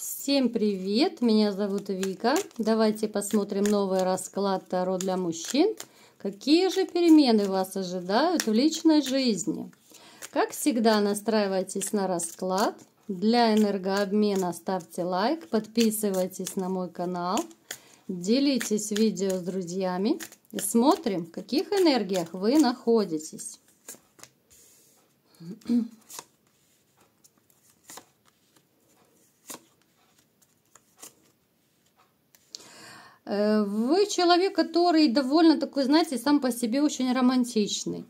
Всем привет! Меня зовут Вика. Давайте посмотрим новый расклад Таро для мужчин. Какие же перемены вас ожидают в личной жизни? Как всегда, настраивайтесь на расклад. Для энергообмена ставьте лайк, подписывайтесь на мой канал, делитесь видео с друзьями и смотрим, в каких энергиях вы находитесь. Э, вы человек, который довольно такой, знаете, сам по себе очень романтичный.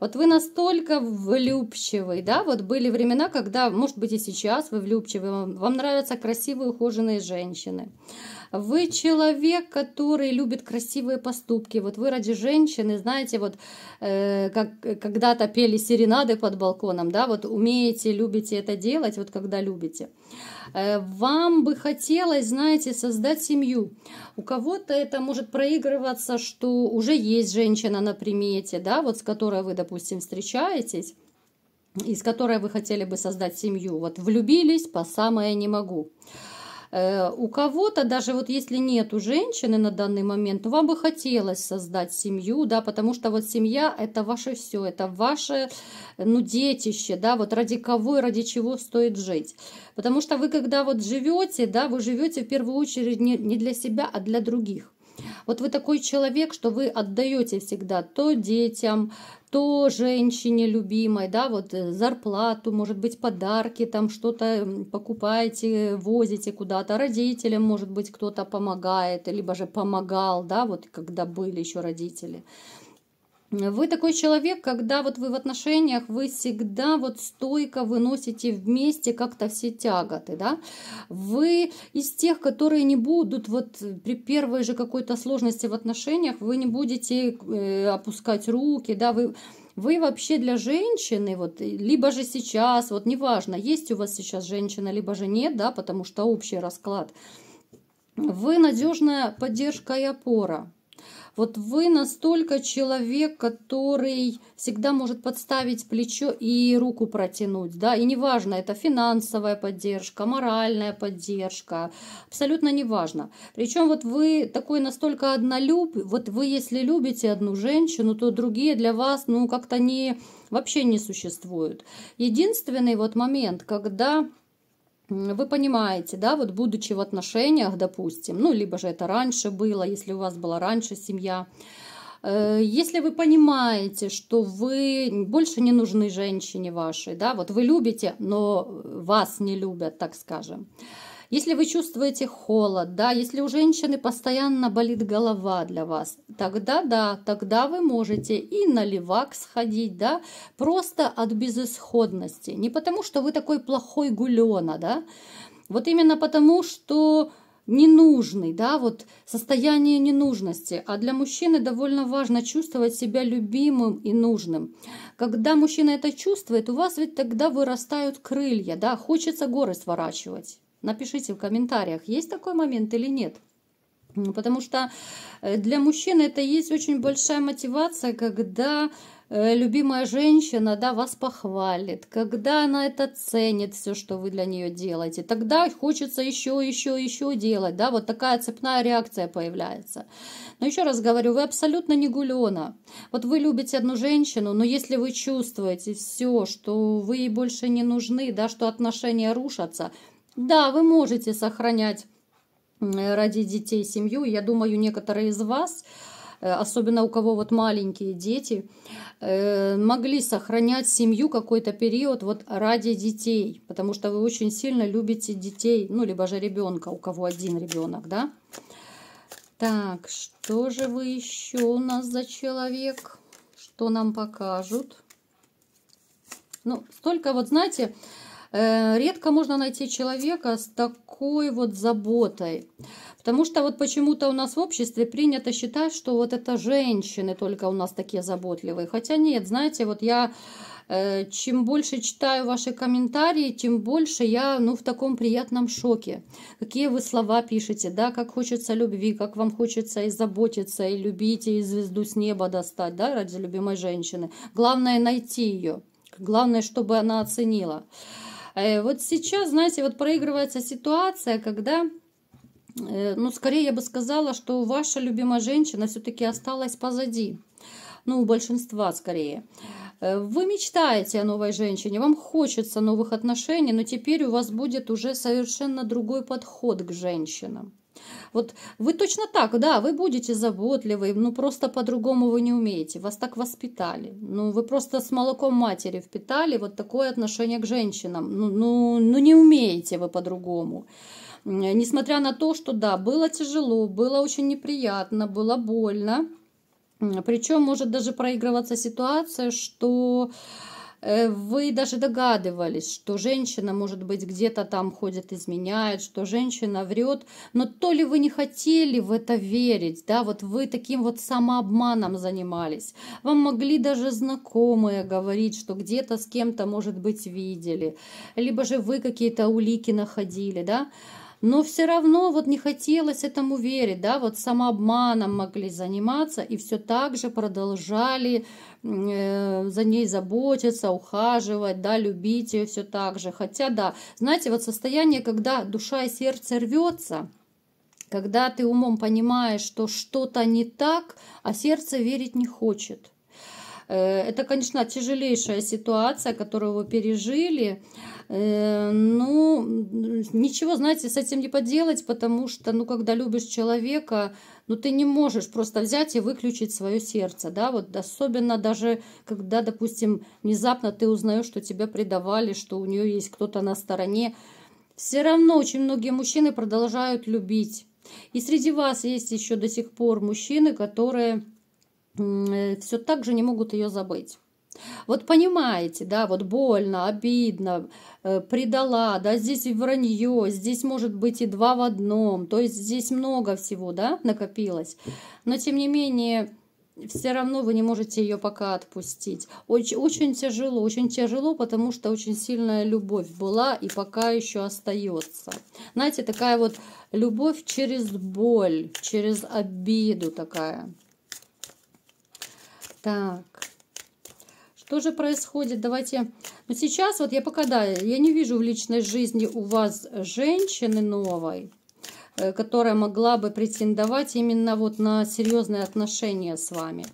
Вот вы настолько влюбчивый, да, вот были времена, когда, может быть, и сейчас вы влюбчивы, вам, вам нравятся красивые ухоженные женщины. Вы человек, который любит красивые поступки. Вот вы ради женщины, знаете, вот э, как когда-то пели серенады под балконом, да, вот умеете, любите это делать, вот когда любите. Э, вам бы хотелось, знаете, создать семью. У кого-то это может проигрываться, что уже есть женщина на примете, да, вот с которой вы, допустим, встречаетесь из которой вы хотели бы создать семью. Вот влюбились по самое не могу. Э, у кого-то, даже вот если нет у женщины на данный момент, вам бы хотелось создать семью, да, потому что вот семья – это ваше все, это ваше, ну, детище, да, вот ради кого и ради чего стоит жить. Потому что вы, когда вот живете, да, вы живете в первую очередь не, не для себя, а для других. Вот вы такой человек, что вы отдаете всегда то детям, то женщине любимой, да, вот э, зарплату, может быть, подарки, там что-то покупаете, возите куда-то, родителям, может быть, кто-то помогает, либо же помогал, да, вот когда были еще родители. Вы такой человек, когда вот вы в отношениях, вы всегда вот стойко выносите вместе как-то все тяготы, да? Вы из тех, которые не будут вот при первой же какой-то сложности в отношениях, вы не будете э, опускать руки, да, вы вы вообще для женщины, вот, либо же сейчас, вот неважно, есть у вас сейчас женщина, либо же нет, да, потому что общий расклад, вы надежная поддержка и опора. Вот вы настолько человек, который всегда может подставить плечо и руку протянуть, да, и неважно, это финансовая поддержка, моральная поддержка, абсолютно неважно. Причем вот вы такой настолько однолюб, вот вы если любите одну женщину, то другие для вас, ну, как-то не, вообще не существуют. Единственный вот момент, когда вы понимаете, да, вот будучи в отношениях, допустим, ну, либо же это раньше было, если у вас была раньше семья, э, если вы понимаете, что вы больше не нужны женщине вашей, да, вот вы любите, но вас не любят, так скажем, если вы чувствуете холод, да, если у женщины постоянно болит голова для вас, тогда да, тогда вы можете и на левак сходить, да, просто от безысходности. Не потому, что вы такой плохой гулена, да, вот именно потому, что ненужный, да, вот состояние ненужности. А для мужчины довольно важно чувствовать себя любимым и нужным. Когда мужчина это чувствует, у вас ведь тогда вырастают крылья, да, хочется горы сворачивать. Напишите в комментариях, есть такой момент или нет. Потому что э, для мужчин это есть очень большая мотивация, когда э, любимая женщина да, вас похвалит, когда она это ценит, все, что вы для нее делаете. Тогда хочется еще, еще, еще делать. Да? Вот такая цепная реакция появляется. Но еще раз говорю, вы абсолютно не гулена. Вот вы любите одну женщину, но если вы чувствуете все, что вы ей больше не нужны, да, что отношения рушатся – да, вы можете сохранять ради детей семью. Я думаю, некоторые из вас, э, особенно у кого вот маленькие дети, э, могли сохранять семью какой-то период вот ради детей, потому что вы очень сильно любите детей, ну, либо же ребенка, у кого один ребенок, да? Так, что же вы еще у нас за человек? Что нам покажут? Ну, столько вот, знаете, Э, редко можно найти человека с такой вот заботой. Потому что вот почему-то у нас в обществе принято считать, что вот это женщины только у нас такие заботливые. Хотя нет, знаете, вот я э, чем больше читаю ваши комментарии, тем больше я ну, в таком приятном шоке. Какие вы слова пишете, да, как хочется любви, как вам хочется и заботиться, и любить, и звезду с неба достать, да, ради любимой женщины. Главное найти ее, главное, чтобы она оценила. Э, вот сейчас, знаете, вот проигрывается ситуация, когда э, ну, скорее я бы сказала, что ваша любимая женщина все-таки осталась позади. Ну, у большинства скорее. Э, вы мечтаете о новой женщине, вам хочется новых отношений, но теперь у вас будет уже совершенно другой подход к женщинам. Вот вы точно так, да, вы будете заботливы, но ну, просто по-другому вы не умеете, вас так воспитали. Ну вы просто с молоком матери впитали вот такое отношение к женщинам. Ну, ну, ну не умеете вы по-другому. Несмотря на то, что да, было тяжело, было очень неприятно, было больно. Причем может даже проигрываться ситуация, что Э, вы даже догадывались, что женщина, может быть, где-то там ходит, изменяет, что женщина врет, но то ли вы не хотели в это верить, да, вот вы таким вот самообманом занимались. Вам могли даже знакомые говорить, что где-то с кем-то, может быть, видели, либо же вы какие-то улики находили, да, но все равно вот не хотелось этому верить, да, вот самообманом могли заниматься и все так же продолжали э, за ней заботиться, ухаживать, да, любить ее все так же. Хотя, да, знаете, вот состояние, когда душа и сердце рвется, когда ты умом понимаешь, что что-то не так, а сердце верить не хочет – Э, это, конечно, тяжелейшая ситуация, которую вы пережили. Э, ну, ничего, знаете, с этим не поделать, потому что, ну, когда любишь человека, ну, ты не можешь просто взять и выключить свое сердце, да, вот особенно даже, когда, допустим, внезапно ты узнаешь, что тебя предавали, что у нее есть кто-то на стороне, все равно очень многие мужчины продолжают любить. И среди вас есть еще до сих пор мужчины, которые Э, все так же не могут ее забыть. Вот понимаете, да, вот больно, обидно, э, предала, да, здесь и вранье, здесь может быть и два в одном, то есть здесь много всего, да, накопилось. Но тем не менее, все равно вы не можете ее пока отпустить. Очень, очень тяжело, очень тяжело, потому что очень сильная любовь была и пока еще остается. Знаете, такая вот любовь через боль, через обиду такая. Так. Что же происходит? Давайте... Но ну, сейчас вот я пока, да, я не вижу в личной жизни у вас женщины новой, э, которая могла бы претендовать именно вот на серьезные отношения с вами.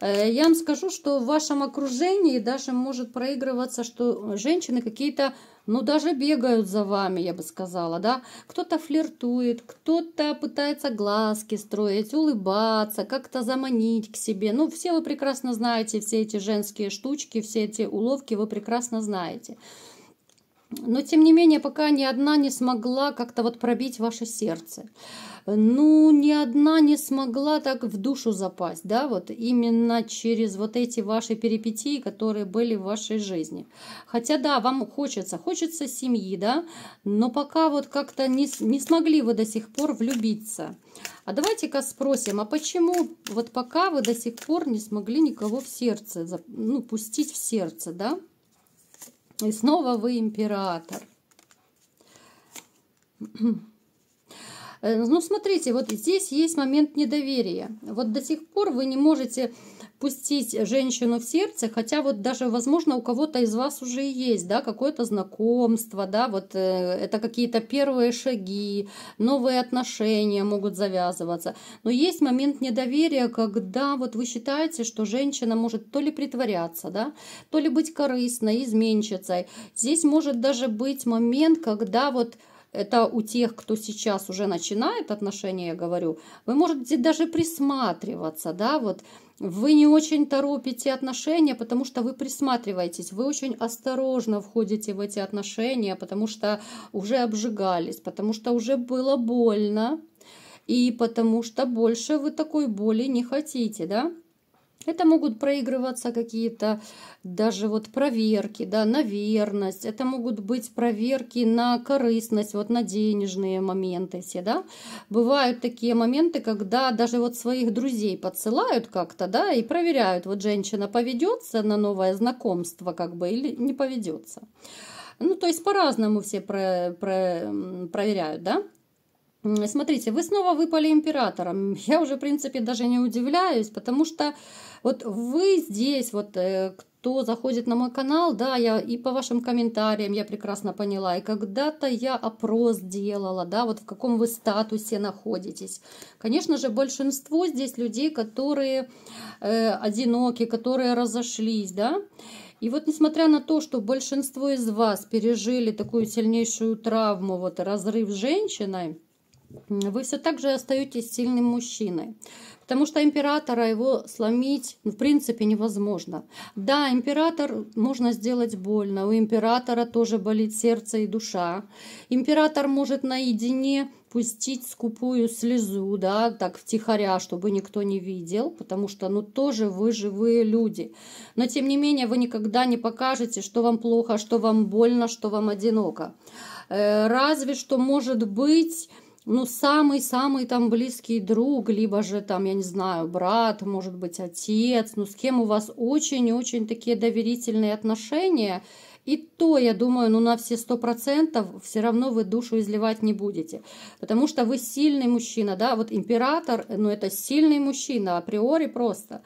Э, я вам скажу, что в вашем окружении даже может проигрываться, что женщины какие-то ну, даже бегают за вами, я бы сказала, да. Кто-то флиртует, кто-то пытается глазки строить, улыбаться, как-то заманить к себе. Ну, все вы прекрасно знаете все эти женские штучки, все эти уловки вы прекрасно знаете. Но, тем не менее, пока ни одна не смогла как-то вот пробить ваше сердце. Ну, ни одна не смогла так в душу запасть, да, вот именно через вот эти ваши перипетии, которые были в вашей жизни. Хотя, да, вам хочется, хочется семьи, да, но пока вот как-то не, не смогли вы до сих пор влюбиться. А давайте-ка спросим, а почему вот пока вы до сих пор не смогли никого в сердце, ну, пустить в сердце, да? И снова вы император. Э, ну, смотрите, вот здесь есть момент недоверия. Вот до сих пор вы не можете пустить женщину в сердце, хотя вот даже, возможно, у кого-то из вас уже есть, да, какое-то знакомство, да, вот э, это какие-то первые шаги, новые отношения могут завязываться. Но есть момент недоверия, когда вот вы считаете, что женщина может то ли притворяться, да, то ли быть корыстной, изменчицей. Здесь может даже быть момент, когда вот это у тех, кто сейчас уже начинает отношения, я говорю, вы можете даже присматриваться, да, вот вы не очень торопите отношения, потому что вы присматриваетесь, вы очень осторожно входите в эти отношения, потому что уже обжигались, потому что уже было больно, и потому что больше вы такой боли не хотите, да? Это могут проигрываться какие-то даже вот проверки, да, на верность. Это могут быть проверки на корыстность, вот на денежные моменты все, да. Бывают такие моменты, когда даже вот своих друзей подсылают как-то, да, и проверяют, вот женщина поведется на новое знакомство как бы или не поведется. Ну, то есть по-разному все про, про, проверяют, да. Смотрите, вы снова выпали императором. Я уже, в принципе, даже не удивляюсь, потому что вот вы здесь, вот э, кто заходит на мой канал, да, я и по вашим комментариям я прекрасно поняла, и когда-то я опрос делала, да, вот в каком вы статусе находитесь. Конечно же, большинство здесь людей, которые э, одиноки, которые разошлись, да, и вот несмотря на то, что большинство из вас пережили такую сильнейшую травму, вот разрыв с женщиной, вы все так же остаетесь сильным мужчиной. Потому что императора его сломить, ну, в принципе, невозможно. Да, император можно сделать больно, у императора тоже болит сердце и душа. Император может наедине пустить скупую слезу, да, так втихаря, чтобы никто не видел, потому что, ну, тоже вы живые люди. Но, тем не менее, вы никогда не покажете, что вам плохо, что вам больно, что вам одиноко. Э, разве что, может быть, ну, самый-самый там близкий друг, либо же там, я не знаю, брат, может быть, отец, ну, с кем у вас очень-очень такие доверительные отношения, и то, я думаю, ну на все сто процентов все равно вы душу изливать не будете. Потому что вы сильный мужчина, да, вот император, ну это сильный мужчина априори просто.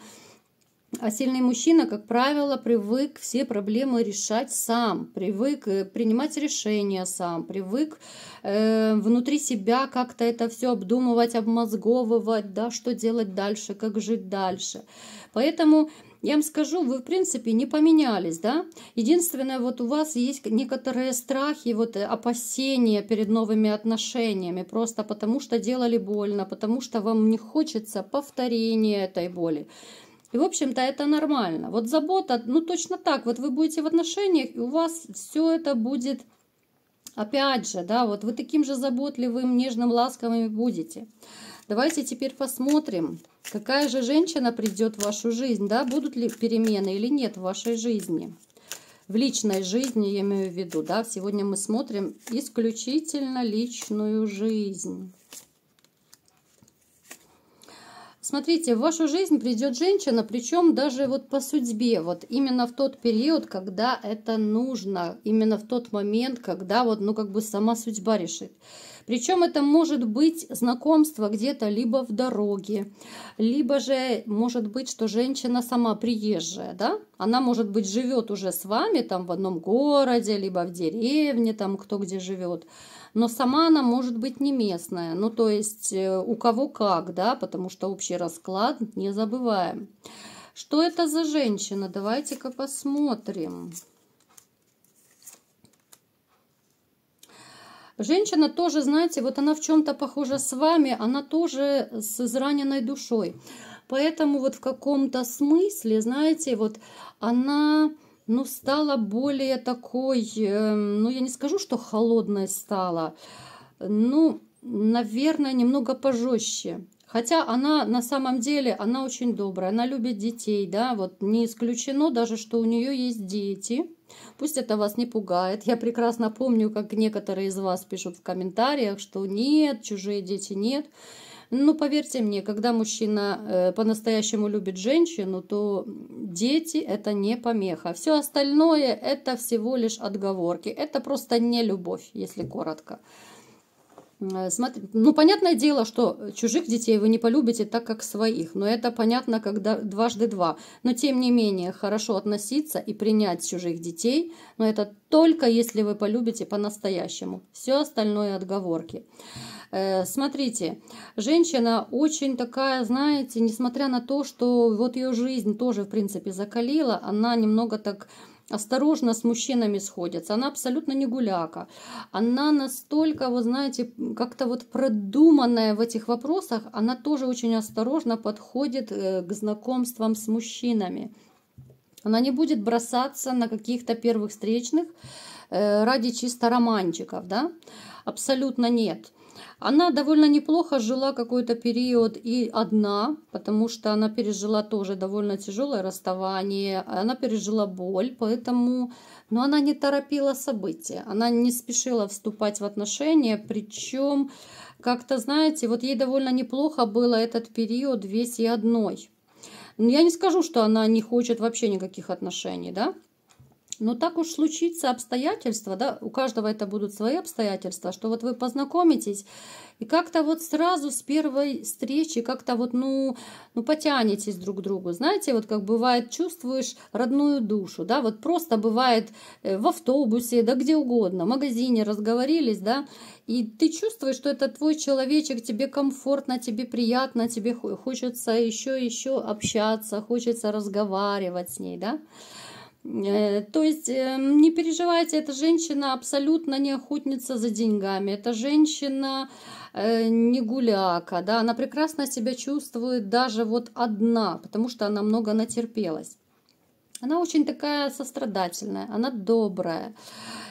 А сильный мужчина, как правило, привык все проблемы решать сам, привык э, принимать решения сам, привык э, внутри себя как-то это все обдумывать, обмозговывать, да, что делать дальше, как жить дальше. Поэтому я вам скажу, вы, в принципе, не поменялись, да? Единственное, вот у вас есть некоторые страхи, вот э, опасения перед новыми отношениями, просто потому что делали больно, потому что вам не хочется повторения этой боли. И, в общем-то, это нормально. Вот забота, ну, точно так. Вот вы будете в отношениях, и у вас все это будет, опять же, да, вот вы таким же заботливым, нежным, ласковым будете. Давайте теперь посмотрим, какая же женщина придет в вашу жизнь, да, будут ли перемены или нет в вашей жизни. В личной жизни, я имею в виду, да, сегодня мы смотрим исключительно личную жизнь. Смотрите, в вашу жизнь придет женщина, причем даже вот по судьбе, вот именно в тот период, когда это нужно, именно в тот момент, когда вот, ну, как бы сама судьба решит. Причем это может быть знакомство где-то либо в дороге, либо же может быть, что женщина сама приезжая, да? Она, может быть, живет уже с вами там в одном городе, либо в деревне, там кто где живет но сама она может быть не местная. Ну, то есть э, у кого как, да, потому что общий расклад не забываем. Что это за женщина? Давайте-ка посмотрим. Женщина тоже, знаете, вот она в чем-то похожа с вами, она тоже с израненной душой. Поэтому вот в каком-то смысле, знаете, вот она ну, стала более такой, эм, ну, я не скажу, что холодной стала, ну, наверное, немного пожестче. Хотя она на самом деле, она очень добрая, она любит детей, да, вот не исключено даже, что у нее есть дети. Пусть это вас не пугает. Я прекрасно помню, как некоторые из вас пишут в комментариях, что нет, чужие дети Нет. Ну поверьте мне, когда мужчина э, по-настоящему любит женщину, то дети это не помеха. Все остальное это всего лишь отговорки. Это просто не любовь, если коротко. Э, смотри, ну, понятное дело, что чужих детей вы не полюбите так, как своих, но это понятно, когда дважды два. Но, тем не менее, хорошо относиться и принять чужих детей, но это только если вы полюбите по-настоящему. Все остальное отговорки. Э, смотрите, женщина очень такая, знаете, несмотря на то, что вот ее жизнь тоже, в принципе, закалила, она немного так осторожно с мужчинами сходится. Она абсолютно не гуляка. Она настолько, вы знаете, как-то вот продуманная в этих вопросах, она тоже очень осторожно подходит э, к знакомствам с мужчинами. Она не будет бросаться на каких-то первых встречных э, ради чисто романчиков, да? Абсолютно нет. Она довольно неплохо жила какой-то период и одна, потому что она пережила тоже довольно тяжелое расставание, она пережила боль, поэтому... Но она не торопила события, она не спешила вступать в отношения, причем как-то, знаете, вот ей довольно неплохо было этот период весь и одной. Я не скажу, что она не хочет вообще никаких отношений, да, но ну, так уж случится обстоятельства, да, у каждого это будут свои обстоятельства, что вот вы познакомитесь и как-то вот сразу с первой встречи как-то вот, ну, ну, потянетесь друг к другу. Знаете, вот как бывает, чувствуешь родную душу, да, вот просто бывает э, в автобусе, да где угодно, в магазине разговорились, да, и ты чувствуешь, что это твой человечек, тебе комфортно, тебе приятно, тебе хочется еще, еще общаться, хочется разговаривать с ней, да. Э, то есть эм, не переживайте, эта женщина абсолютно не охотница за деньгами. Эта женщина э, не гуляка, да, она прекрасно себя чувствует даже вот одна, потому что она много натерпелась. Она очень такая сострадательная, она добрая.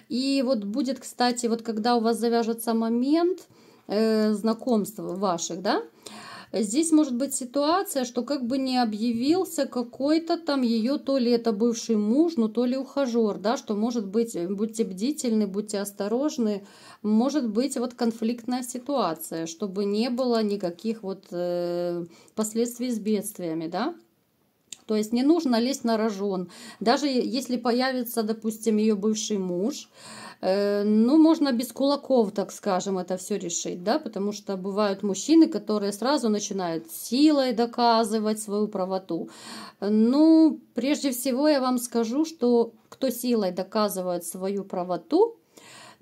И вот будет, кстати, вот когда у вас завяжется момент э, знакомств ваших, да, э, Здесь может быть ситуация, что как бы не объявился какой-то там ее, то ли это бывший муж, ну то ли ухажер, да, что может быть, э, будьте бдительны, будьте осторожны, может быть вот конфликтная ситуация, чтобы не было никаких вот э, последствий с бедствиями, да. То есть не нужно лезть на рожон. Даже если появится, допустим, ее бывший муж, э, Э, ну, можно без кулаков, так скажем, это все решить, да, потому что бывают мужчины, которые сразу начинают силой доказывать свою правоту. Ну, прежде всего я вам скажу, что кто силой доказывает свою правоту,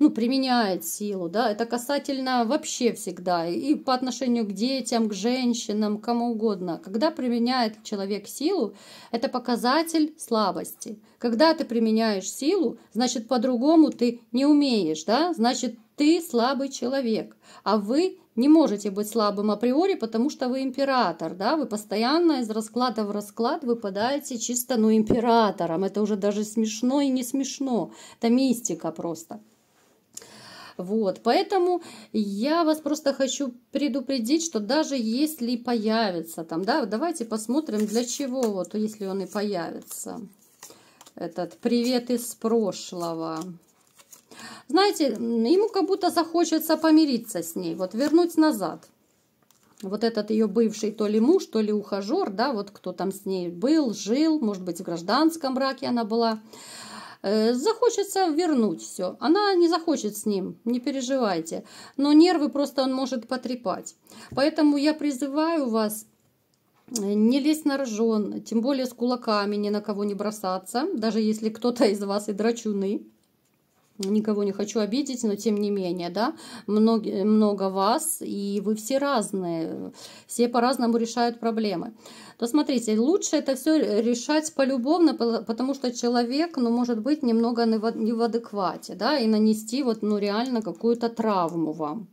ну, применяет силу, да, это касательно вообще всегда, и по отношению к детям, к женщинам, кому угодно. Когда применяет человек силу, это показатель слабости. Когда ты применяешь силу, значит, по-другому ты не умеешь, да, значит, ты слабый человек, а вы не можете быть слабым априори, потому что вы император, да, вы постоянно из расклада в расклад выпадаете чисто, ну, императором, это уже даже смешно и не смешно, это мистика просто. Вот, поэтому я вас просто хочу предупредить, что даже если появится там, да, давайте посмотрим, для чего вот, если он и появится, этот привет из прошлого. Знаете, ему как будто захочется помириться с ней, вот вернуть назад вот этот ее бывший то ли муж, то ли ухажер, да, вот кто там с ней был, жил, может быть, в гражданском браке она была, Э, захочется вернуть все. Она не захочет с ним, не переживайте. Но нервы просто он может потрепать. Поэтому я призываю вас э, не лезть на рожон, тем более с кулаками ни на кого не бросаться, даже если кто-то из вас и драчуны никого не хочу обидеть, но тем не менее, да, много, много вас, и вы все разные, все по-разному решают проблемы. То смотрите, лучше это все решать полюбовно, потому что человек, ну, может быть, немного не в адеквате, да, и нанести вот, ну, реально какую-то травму вам.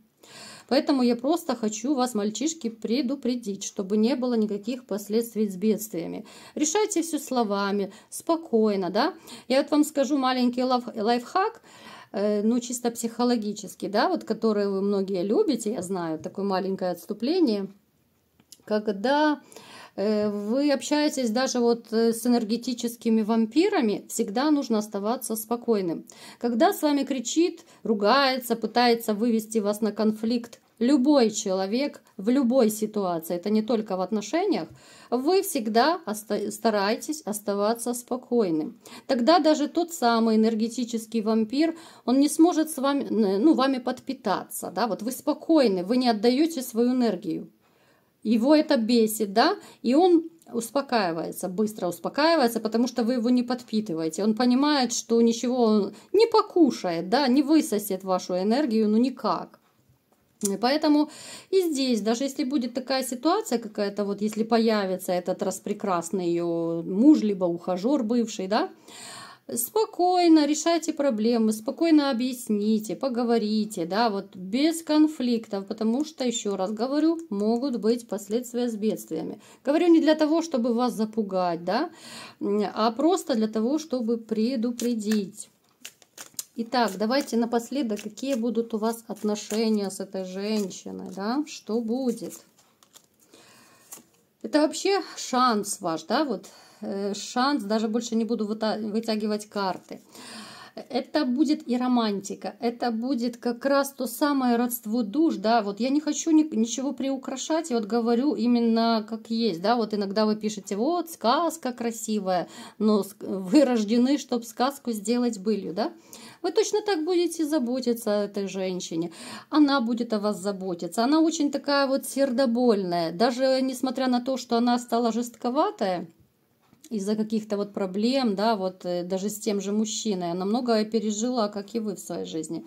Поэтому я просто хочу вас, мальчишки, предупредить, чтобы не было никаких последствий с бедствиями. Решайте все словами, спокойно, да. Я вот вам скажу маленький лайфхак, э, ну, чисто психологически, да, вот который вы многие любите, я знаю, такое маленькое отступление, когда Э, вы общаетесь даже вот э, с энергетическими вампирами, всегда нужно оставаться спокойным. Когда с вами кричит, ругается, пытается вывести вас на конфликт любой человек в любой ситуации, это не только в отношениях, вы всегда оста старайтесь оставаться спокойным. Тогда даже тот самый энергетический вампир, он не сможет с вами, ну, вами подпитаться. Да? Вот вы спокойны, вы не отдаете свою энергию его это бесит, да, и он успокаивается, быстро успокаивается, потому что вы его не подпитываете. Он понимает, что ничего он не покушает, да, не высосет вашу энергию, ну никак. И поэтому и здесь, даже если будет такая ситуация какая-то, вот если появится этот распрекрасный ее муж, либо ухажер бывший, да, спокойно решайте проблемы, спокойно объясните, поговорите, да, вот без конфликтов, потому что, еще раз говорю, могут быть последствия с бедствиями. Говорю не для того, чтобы вас запугать, да, а просто для того, чтобы предупредить. Итак, давайте напоследок, какие будут у вас отношения с этой женщиной, да, что будет. Это вообще шанс ваш, да, вот Э, шанс, даже больше не буду вытягивать карты. Это будет и романтика, это будет как раз то самое родство душ, да, вот я не хочу ничего приукрашать, я вот говорю именно как есть, да, вот иногда вы пишете, вот, сказка красивая, но вы рождены, чтобы сказку сделать былью, да, вы точно так будете заботиться о этой женщине. Она будет о вас заботиться. Она очень такая вот сердобольная. Даже несмотря на то, что она стала жестковатая, из-за каких-то вот проблем, да, вот э, даже с тем же мужчиной. Она многое пережила, как и вы в своей жизни.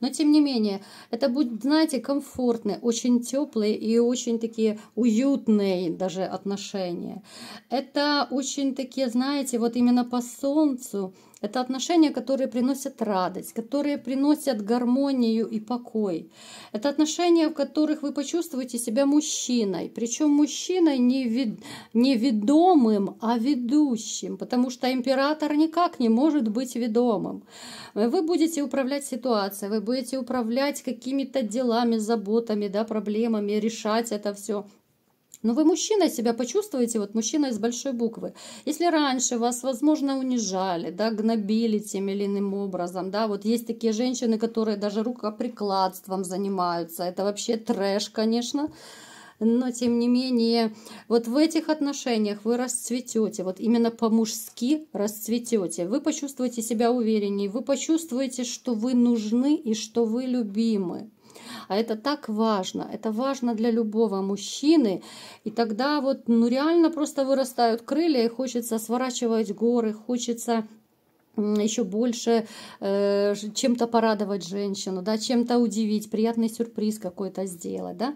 Но тем не менее, это будет, знаете, комфортные, очень теплые и очень такие уютные даже отношения. Это очень такие, знаете, вот именно по солнцу, это отношения, которые приносят радость, которые приносят гармонию и покой. Это отношения, в которых вы почувствуете себя мужчиной. Причем мужчиной не, ведомым, а ведущим. Потому что император никак не может быть ведомым. Вы будете управлять ситуацией, вы будете управлять какими-то делами, заботами, да, проблемами, решать это все. Но ну, вы мужчина себя почувствуете, вот мужчина из большой буквы. Если раньше вас, возможно, унижали, да, гнобили тем или иным образом, да, вот есть такие женщины, которые даже рукоприкладством занимаются, это вообще трэш, конечно, но тем не менее, вот в этих отношениях вы расцветете, вот именно по-мужски расцветете. Вы почувствуете себя увереннее, вы почувствуете, что вы нужны и что вы любимы. А это так важно. Это важно для любого мужчины. И тогда вот ну реально просто вырастают крылья, и хочется сворачивать горы, хочется еще больше э, чем-то порадовать женщину, да, чем-то удивить, приятный сюрприз какой-то сделать, да.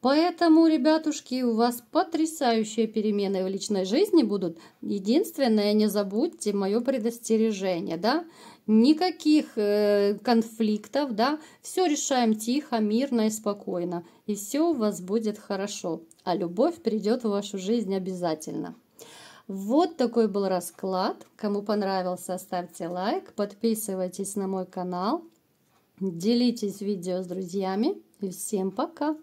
Поэтому, ребятушки, у вас потрясающие перемены в личной жизни будут. Единственное, не забудьте мое предостережение, да никаких э, конфликтов, да, все решаем тихо, мирно и спокойно, и все у вас будет хорошо, а любовь придет в вашу жизнь обязательно. Вот такой был расклад. Кому понравился, ставьте лайк, подписывайтесь на мой канал, делитесь видео с друзьями и всем пока!